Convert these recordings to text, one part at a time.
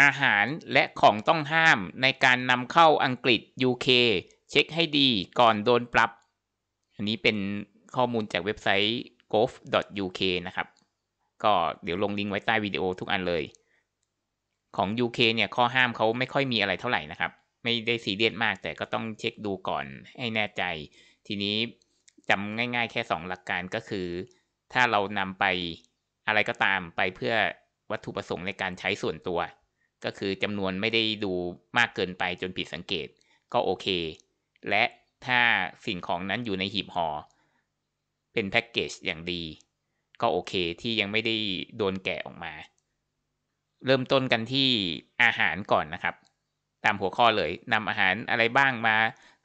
อาหารและของต้องห้ามในการนำเข้าอังกฤษ UK เช็คให้ดีก่อนโดนปรับ อันนี้เป็นข้อมูลจากเว็บไซต์ gov.uk นะครับ ก็เดี๋ยวลงลิงก์ไว้ใต้วิดีโอทุกอันเลย ของ UK เนี่ย ข้อห้ามเขาไม่ค่อยมีอะไรเท่าไหร่นะครับ ไม่ได้ซีเรียสมากแต่ก็ต้องเช็คดูก่อนให้แน่ใจ ทีนี้จำง่ายๆแค่ 2 หลักการก็คือ ถ้าเรานำไปอะไรก็ตามไปเพื่อวัตถุประสงค์ในการใช้ส่วนตัวก็คือจำนวนไม่ได้ดูมากเกินไปจนผิดสังเกตก็โอเค และถ้าสิ่งของนั้นอยู่ในหีบห่อเป็นแพ็กเกจอย่างดีก็โอเค ที่ยังไม่ได้โดนแกะออกมา เริ่มต้นกันที่อาหารก่อนนะครับ ตามหัวข้อเลยนำอาหารอะไรบ้างมา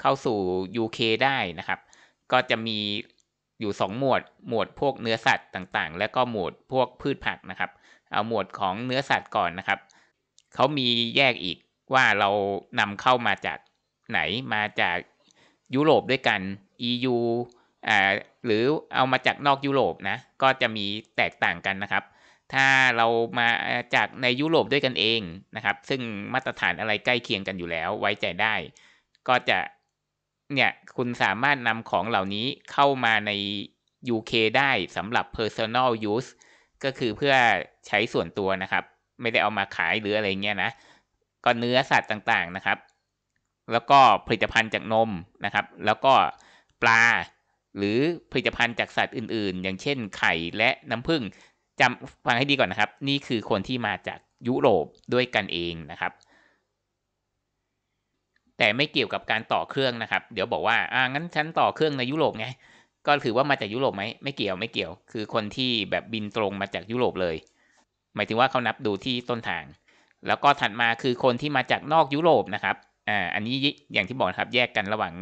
เข้าสู่ UK ได้นะครับ ก็จะมีอยู่ 2 หมวด หมวดพวกเนื้อสัตว์ต่าง ๆ และก็หมวดพวกพืชผักนะครับ เอาหมวดของเนื้อสัตว์ก่อนนะครับเขามีแยกอีกว่าเรานำเข้ามาจากไหน มาจากยุโรปด้วยกัน EU อ่าหรือเอามาจากนอกยุโรปนะก็จะมีแตกต่างกันนะครับ ถ้าเรามาจากในยุโรปด้วยกันเองนะครับ ซึ่งมาตรฐานอะไรใกล้เคียงกันอยู่แล้วไว้ใจได้ก็จะเนี่ย คุณสามารถนำของเหล่านี้เข้ามาใน UK ได้สำหรับ personal use ก็คือเพื่อใช้ส่วนตัวนะครับไม่ได้เอามาขายหรืออะไรเงี้ยนะก็เนื้อสัตว์ต่างๆนะครับ แล้วก็ผลิตภัณฑ์จากนมนะครับ แล้วก็ปลาหรือผลิตภัณฑ์จากสัตว์อื่นๆ อย่างเช่น ไข่และน้ำผึ้งจำฟังให้ดีก่อนนะครับ นี่คือคนที่มาจากยุโรปด้วยกันเองนะครับ แต่ไม่เกี่ยวกับการต่อเครื่องนะครับ เดี๋ยวบอกว่าอ่างั้นฉันต่อเครื่องในยุโรปไงก็ถือว่ามาจากยุโรปไหมไม่เกี่ยวไม่เกี่ยว คือคนที่แบบบินตรงมาจากยุโรปเลยหมายถึงว่าเขานับดูที่ต้นทาง แล้วก็ถัดมาคือคนที่มาจากนอกยุโรปนะครับ อ่า อันนี้อย่างที่บอกครับแยกกันระหว่าง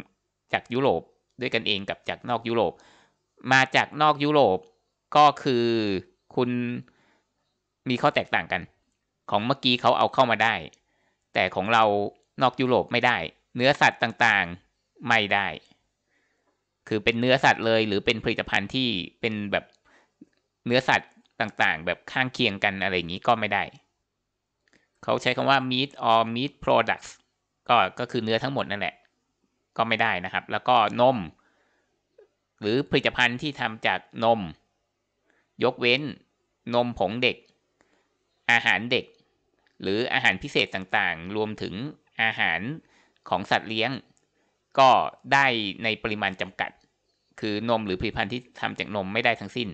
จากยุโรปด้วยกันเองกับจากนอกยุโรป มาจากนอกยุโรปก็คือคุณมีข้อแตกต่างกัน ของเมื่อกี้เขาเอาเข้ามาได้แต่ของเรานอกยุโรปไม่ได้เนื้อสัตว์ต่างๆไม่ได้ คือเป็นเนื้อสัตว์เลย หรือเป็นผลิตภัณฑ์ที่เป็นแบบเนื้อสัตว์ต่างๆ แบบข้างเคียงกันอะไรอย่างนี้ก็ไม่ได้ เขาใช้คำว่า meat or meat products ก็ก็คือเนื้อทั้งหมดนั่นแหละ ก็ไม่ได้นะครับ แล้วก็นม หรือผลิตภัณฑ์ที่ทำจากนม ยกเว้น นมผงเด็ก อาหารเด็ก หรืออาหารพิเศษต่างๆ รวมถึงอาหารของสัตว์เลี้ยง ก็ได้ในปริมาณจำกัด คือนมหรือผลิตภัณฑ์ที่ทำจากนมไม่ได้ทั้งสิ้น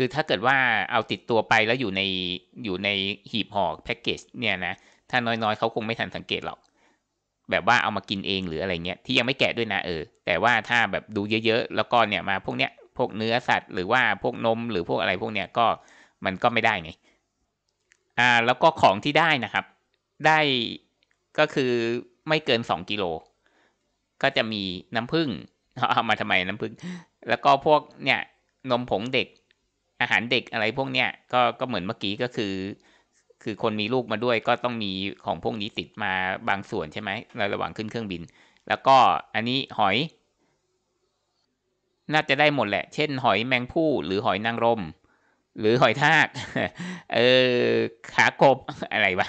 คือถ้าเกิดว่าเอาติดตัวไปแล้วอยู่ในอยู่ในหีบห่อแพ็กเกจเนี่ยนะถ้าน้อยๆเขาคงไม่ทันสังเกตหรอก แบบว่าเอามากินเองหรืออะไรเงี้ย ที่ยังไม่แกะด้วยนะ เออ แต่ว่าถ้าแบบดูเยอะๆแล้วก็เนี่ยมาพวกเนี้ยพวกเนื้อสัตว์หรือว่าพวกนมหรือพวกอะไรพวกเนี้ยก็มันก็ไม่ได้ไงอ่าแล้วก็ของที่ได้นะครับ ได้ก็คือไม่เกินสองกิโลก็จะมีน้ำผึ้งเอามาทำไมน้ำผึ้งแล้วก็พวกเนี่ยนมผงเด็กอาหารเด็กอะไรพวกเนี้ยก็ก็เหมือนเมื่อกี้ก็คือ คือคนมีลูกมาด้วย ก็ต้องมีของพวกนี้ติดมาบางส่วนใช่ไหมในระหว่างขึ้นเครื่องบิน แล้วก็อันนี้หอย น่าจะได้หมดแหละเช่น หอยแมงผู้หรือหอยนางรมหรือหอยทากเออขากบอะไรวะ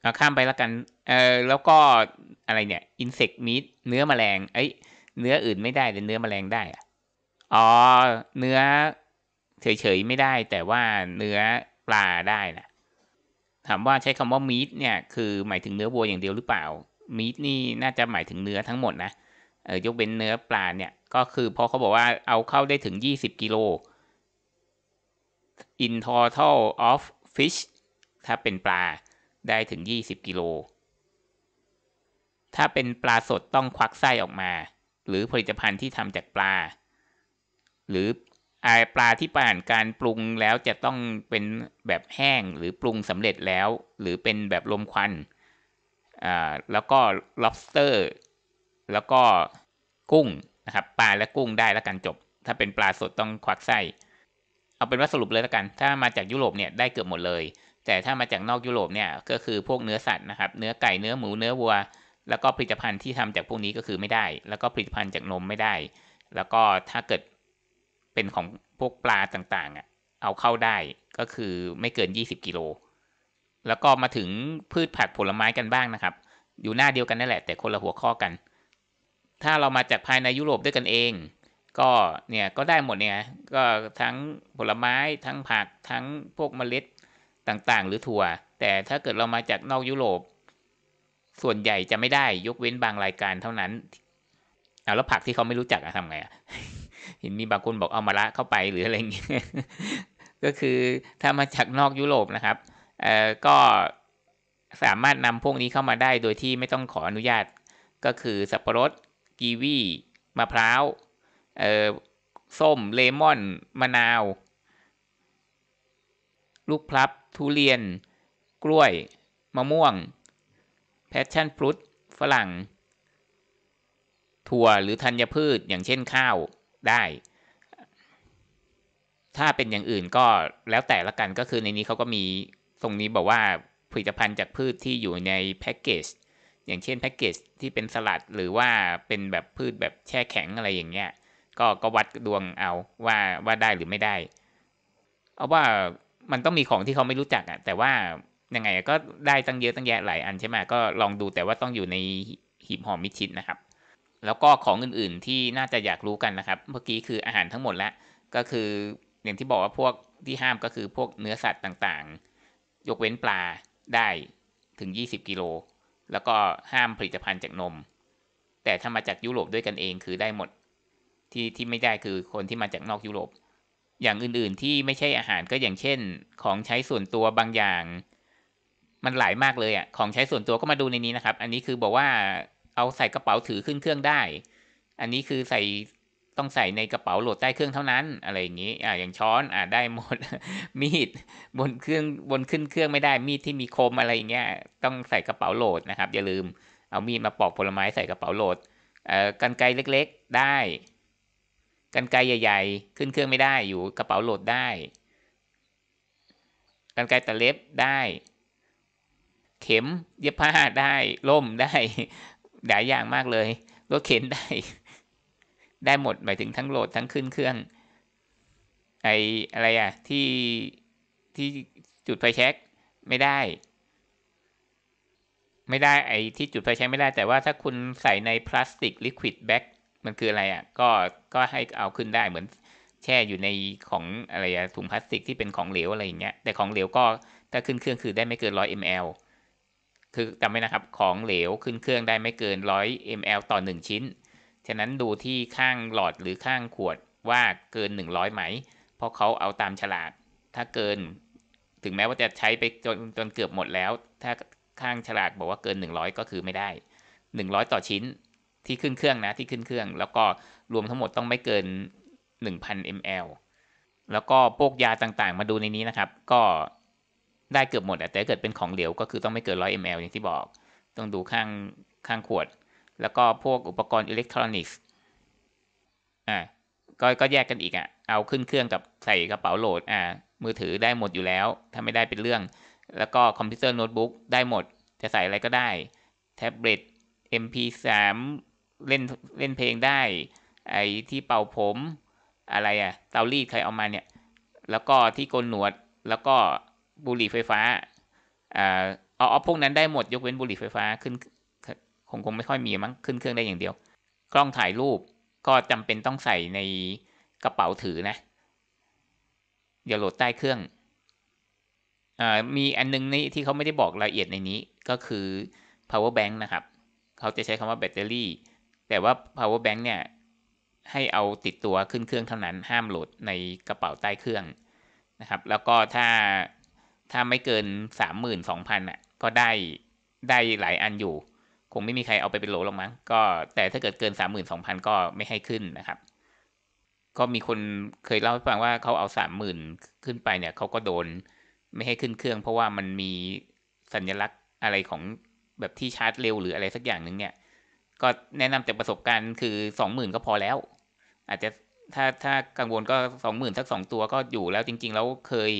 เอาข้ามไปแล้วกัน เออแล้วก็อะไรเนี่ยอินเสกมีดเนื้อแมลงเอ้ย เนื้ออื่นไม่ได้แต่เนื้อแมลงได้อ๋อเนื้อเฉยๆไม่ได้แต่ว่าเนื้อปลาได้นะถามว่าใช้คำว่ามีดเนี่ยคือหมายถึงเนื้อวัวอย่างเดียวหรือเปล่ามีดนี่น่าจะหมายถึงเนื้อทั้งหมดนะเออยกเป็นเนื้อปลาเนี่ย ก็คือพอเขาบอกว่าเอาเข้าได้ถึง 20กิโล in total of fish ถ้าเป็นปลาได้ถึง 20กิโล ถ้าเป็นปลาสดต้องควักไส้ออกมา หรือผลิตภัณฑ์ที่ทำจากปลา หรือปลาที่ผ่านการปรุงแล้วจะต้องเป็นแบบแห้งหรือปรุงสำเร็จแล้ว หรือเป็นแบบลมควันแล้วก็ lobster แล้วก็กุ้งนะครับปลาและกุ้งได้แล้วกันจบ ถ้าเป็นปลาสดต้องควักไส้เอาเป็นว่าสรุปเลยแล้วกัน ถ้ามาจากยุโรปเนี่ยได้เกือบหมดเลย แต่ถ้ามาจากนอกยุโรปเนี่ยก็คือพวกเนื้อสัตว์นะครับเนื้อไก่เนื้อหมู เนื้อวัว แล้วก็ผลิตภัณฑ์ที่ทำจากพวกนี้ก็คือไม่ได้ แล้วก็ผลิตภัณฑ์จากนมไม่ได้ แล้วก็ถ้าเกิดเป็นของพวกปลาต่างๆอ่ะเอาเข้าได้ก็คือไม่เกิน 20 กิโล แล้วก็มาถึงพืชผักผลไม้กันบ้างนะครับ อยู่หน้าเดียวกันนั่นแหละ แต่คนละหัวข้อกัน ถ้าเรามาจากภายในยุโรปด้วยกันเอง ก็เนี่ย ก็ได้หมดเนี่ย ก็ทั้งผลไม้ทั้งผักทั้งพวกเมล็ดต่างๆหรือถั่ว แต่ถ้าเกิดเรามาจากนอกยุโรป ส่วนใหญ่จะไม่ได้ยกเว้นบางรายการเท่านั้นเอาแล้วผักที่เขาไม่รู้จักอะทำไงอะเห็นมีบางคนบอกเอามาละเข้าไปหรืออะไรเงี้ย ก็คือถ้ามาจากนอกยุโรปนะครับเอ่อก็สามารถนำพวกนี้เข้ามาได้โดยที่ไม่ต้องขออนุญาต ก็คือสับปะรดกีวีมะพร้าว เอ่อส้มเลมอนมะนาว ลูกพลับทุเรียน กล้วย มะม่วง แพชชั่นฟรุตฝรั่ง ถั่วหรือธัญพืชอย่างเช่นข้าวได้ ถ้าเป็นอย่างอื่นก็แล้วแต่ละกันก็คือในนี้เขาก็มีตรงนี้บอกว่าผลิตภัณฑ์จากพืชที่อยู่ในแพ็กเกจอย่างเช่นแพ็กเกจที่เป็นสลัด หรือว่าเป็นแบบพืชแบบแช่แข็งอะไรอย่างเงี้ยก็ก็วัดดวงเอาว่าว่าได้หรือไม่ได้เอาว่ามันต้องมีของที่เขาไม่รู้จักอะแต่ว่ายังไงก็ได้ตั้งเยอะตั้งแยะหลายอันใช่ไหมก็ลองดูแต่ว่าต้องอยู่ในหีบห่อมิชิดนะครับแล้วก็ของอื่นๆที่น่าจะอยากรู้กันนะครับ เมื่อกี้คืออาหารทั้งหมดแล้วก็คืออย่างที่บอกว่าพวกที่ห้ามก็คือพวกเนื้อสัตว์ต่างๆ ยกเว้นปลาได้ถึง 20กิโลแล้วก็ห้ามผลิตภัณฑ์จากนม แต่ถ้ามาจากยุโรปด้วยกันเองคือได้หมดที่ที่ไม่ได้คือคนที่มาจากนอกยุโรป อย่างอื่นๆที่ไม่ใช่อาหารก็อย่างเช่น ของใช้ส่วนตัวบางอย่าง มันหลายมากเลยอะ่ะของใช้ส่วนตัวก็มาดูในนี้นะครับ อันนี้คือบอกว่าเอาใส่กระเป๋าถือขึ้นเครื่องได้ อันนี้คือใส่ต้องใส่ในกระเป๋าโหลดใต้เครื่องเท่านั้น อะไรอย่างนี้อ่าอย่างช้อนอ่าได้หมด มีดบนเครื่องบนขึ้นเครื่องไม่ได้ มีดที่มีคมอะไรอย่างเงี้ย ต้องใส่กระเป๋าโหลดนะครับ อย่าลืม เอามีดมาปอกผลไม้ใส่กระเป๋าโหลดเอ่อกันไกลเล็กๆได้กันไกลใหญ่ๆ ขึ้นเครื่องไม่ได้อยู่กระเป๋าโหลดได้กันไกลตะเล็บได้ เข็มเย็บผ้าได้ ล่มได้หลายอย่างมากเลย รถเข็นได้ ได้หมดหมายถึงทั้งโหลดทั้งขึ้นเครื่องไออะไรอะที่ที่จุดไฟแช็คไม่ได้ ไม่ได้ไอที่จุดไฟแช็คไม่ได้ แต่ว่าถ้าคุณใส่ในพลาสติกลิควิดแบ็กมันคืออะไรอะ่ะก็ก็ให้เอาขึ้นได้เหมือน แช่อยู่ในของอะไรอะถุงพลาสติกที่เป็นของเหลวอะไรอย่างเงี้ย แต่ของเหลวก็ถ้าขึ้นเครื่องคือได้ไม่เกินร้อย ml ถือจำไว้นะครับของเหลวขึ้นเครื่องได้ไม่เกิน 100 ml ต่อ 1 ชิ้น ฉะนั้นดูที่ข้างหลอดหรือข้างขวดว่าเกิน 100 ไหม เพราะเขาเอาตามฉลาก ถ้าเกิน ถึงแม้ว่าจะใช้ไปจนจนเกือบหมดแล้ว ถ้าข้างฉลากบอกว่าเกิน 100 ก็คือไม่ได้ 100 ต่อชิ้น ที่ขึ้นเครื่องนะที่ขึ้นเครื่อง แล้วก็รวมทั้งหมดต้องไม่เกิน 1,000 ml แล้วก็พวกยาต่างๆ มาดูในนี้นะครับก็ได้เกือบหมดแต่เกิดเป็นของเหลวก็คือต้องไม่เกิน100 ml อย่างที่บอกต้องดูข้างข้างขวด แล้วก็พวกอุปกรณ์อิเล็กทรอนิกส์อ่าก็ก็แยกกันอีกอะ่ะ เอาขึ้นเครื่องกับใส่กระเป๋าโหลดอ่ามือถือได้หมดอยู่แล้วถ้าไม่ได้เป็นเรื่อง แล้วก็คอมพิวเตอร์โน้ตบุ๊กได้หมดจะใส่อะไรก็ได้แท็บเล็ต MP3 เล่นเล่นเพลงได้ ไอที่เป่าผมอะไรอะ่ะเตารีดใครเอามาเนี่ยแล้วก็ที่โกนหนวดแล้วก็บุหรี่ไฟฟ้าอาเอาออฟพวกนั้นได้หมด ยกเว้นบุหรี่ไฟฟ้าขึ้นคงคงไม่ค่อยมีมั้งขึ้นเครื่องได้อย่างเดียว กล้องถ่ายรูปก็จำเป็นต้องใส่ในกระเป๋าถือนะอย่าโหลดใต้เครื่องอมีอันนึงนี่ที่เขาไม่ได้บอกรายละเอียดในนี้ก็คือ power bank นะครับ เขาจะใช้คำว่าแบตเตอรี่ แต่ว่า power bank เนี่ย ให้เอาติดตัวขึ้นเครื่องเท่านั้น ห้ามโหลดในกระเป๋าใต้เครื่องนะครับ แล้วก็ถ้าถ้าไม่เกินสามหมื่นสองพันอ่ะ ก็ได้ได้หลายอันอยู่ คงไม่มีใครเอาไปเป็นโหลหรอกมั้งก็แต่ถ้าเกิดเกินสามหมื่นสองพันก็ไม่ให้ขึ้นนะครับก็มีคนเคยเล่าให้ฟังว่าเขาเอาสามหมื่นขึ้นไปเนี่ยเขาก็โดน ไม่ให้ขึ้นเครื่องเพราะว่ามันมีสัญลักษณ์อะไรของแบบที่ชาร์จเร็วหรืออะไรสักอย่างหนึ่งเนี่ย ก็แนะนำจากประสบการณ์คือสองหมื่นก็พอแล้ว อาจจะถ้าถ้ากังวลก็สองหมื่นสักสองตัวก็อยู่แล้วจริงๆ แล้วเคย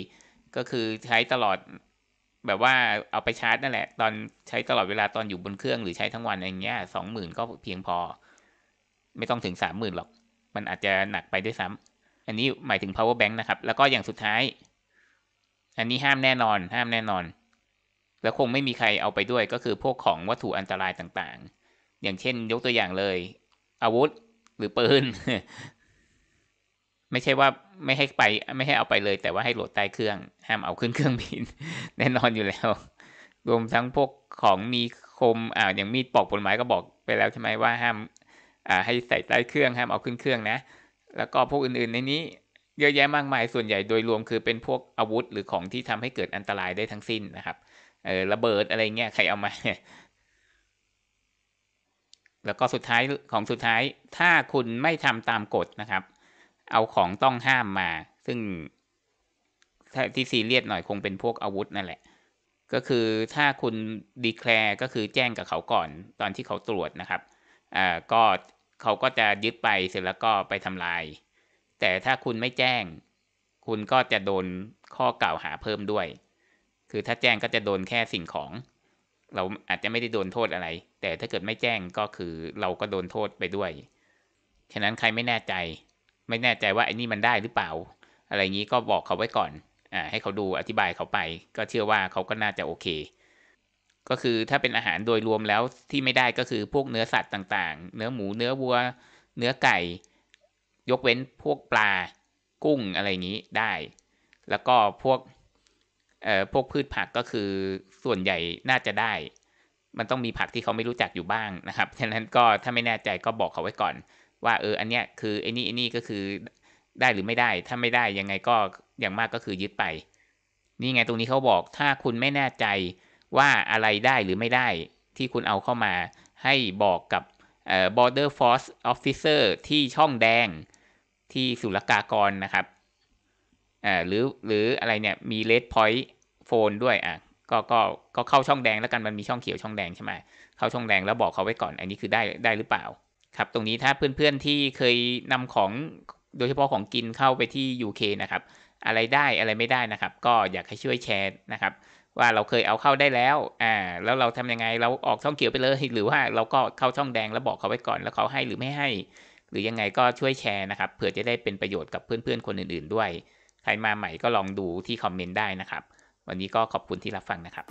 ก็คือใช้ตลอดแบบว่าเอาไปชาร์จนั่นแหละ ตอนใช้ตลอดเวลาตอนอยู่บนเครื่องหรือใช้ทั้งวันอย่างเงี้ยสองหมื่นก็เพียงพอ ไม่ต้องถึงสามหมื่นหรอก มันอาจจะหนักไปด้วยซ้ำ อันนี้หมายถึง power bank นะครับ แล้วก็อย่างสุดท้าย อันนี้ห้ามแน่นอน ห้ามแน่นอน แล้วคงไม่มีใครเอาไปด้วย ก็คือพวกของวัตถุอันตรายต่างๆ อย่างเช่น ยกตัวอย่างเลย อาวุธ หรือปืนไม่ใช่ว่าไม่ให้ไปไม่ให้เอาไปเลย แต่ว่าให้โหลดใต้เครื่อง ห้ามเอาขึ้นเครื่องบิน แน่นอนอยู่แล้ว รวมทั้งพวกของมีคมอ่าอย่างมีดปอกผลไม้ก็บอกไปแล้วใช่ไหมว่าห้ามอ่าให้ใส่ใต้เครื่อง ห้ามเอาขึ้นเครื่องนะ แล้วก็พวกอื่นๆ ในนี้ เยอะแยะมากมายส่วนใหญ่โดยรวมคือเป็นพวกอาวุธหรือของที่ทำให้เกิดอันตรายได้ทั้งสิ้นนะครับเออระเบิดอะไรเงี้ยใครเอามา แล้วก็สุดท้ายของสุดท้ายถ้าคุณไม่ทำตามกฎนะครับเอาของต้องห้ามมาซึ่งที่ซีเรียสหน่อยคงเป็นพวกอาวุธนั่นแหละ ก็คือถ้าคุณดีแคลร์ก็คือแจ้งกับเขาก่อนตอนที่เขาตรวจนะครับอ่าก็เขาก็จะยึดไปเสร็จแล้วก็ไปทำลาย แต่ถ้าคุณไม่แจ้ง คุณก็จะโดนข้อกล่าวหาเพิ่มด้วย คือถ้าแจ้งก็จะโดนแค่สิ่งของ เราอาจจะไม่ได้โดนโทษอะไร แต่ถ้าเกิดไม่แจ้งก็คือเราก็โดนโทษไปด้วยฉะนั้นใครไม่แน่ใจไม่แน่ใจว่าไอ้นี่มันได้หรือเปล่าอะไรงนี้ก็บอกเขาไว้ก่อน อ่าให้เขาดูอธิบายเขาไป ก็เชื่อว่าเขาก็น่าจะโอเค ก็คือถ้าเป็นอาหารโดยรวมแล้วที่ไม่ได้ก็คือพวกเนื้อสัตว์ต่างๆ เนื้อหมูเนื้อวัวเนื้อไก่ ยกเว้นพวกปลากุ้งอะไรงนี้ได้ แล้วก็พวกเอ่อพวกพืชผักก็คือส่วนใหญ่น่าจะได้ มันต้องมีผักที่เขาไม่รู้จักอยู่บ้างนะครับฉะนั้นก็ถ้าไม่แน่ใจก็บอกเขาไว้ก่อนว่าเอออันเนี้ยคือไอ้นี่ไอ้นี่ก็คือได้หรือไม่ได้ถ้าไม่ได้ยังไงก็อย่างมากก็คือยึดไป นี่ไงตรงนี้เขาบอกถ้าคุณไม่แน่ใจว่าอะไรได้หรือไม่ได้ที่คุณเอาเข้ามาให้บอกกับ border force officer ที่ช่องแดงที่ศุลกากรนะครับหรือหรืออะไรเนี่ยมี red point phone ด้วยอ่ะก็ก็ก็เข้าช่องแดงแล้วกันมันมีช่องเขียวช่องแดงใช่ไหมเข้าช่องแดงแล้วบอกเขาไว้ก่อน อันนี้คือได้ได้หรือเปล่าครับ ตรงนี้ถ้าเพื่อน ๆ ที่เคยนำของโดยเฉพาะของกินเข้าไปที่ UK นะครับ อะไรได้อะไรไม่ได้นะครับ ก็อยากให้ช่วยแชร์นะครับ ว่าเราเคยเอาเข้าได้แล้วอ่าแล้วเราทำยังไงเราออกช่องเขียวไปเลยหรือว่าเราก็เข้าช่องแดงแล้วบอกเขาไว้ก่อนแล้วเขาให้หรือไม่ให้ หรือยังไงก็ช่วยแชร์นะครับเผื่อจะได้เป็นประโยชน์กับเพื่อนๆคนอื่นๆ ด้วย ใครมาใหม่ก็ลองดูที่คอมเมนต์ได้นะครับ วันนี้ก็ขอบคุณที่รับฟังนะครับ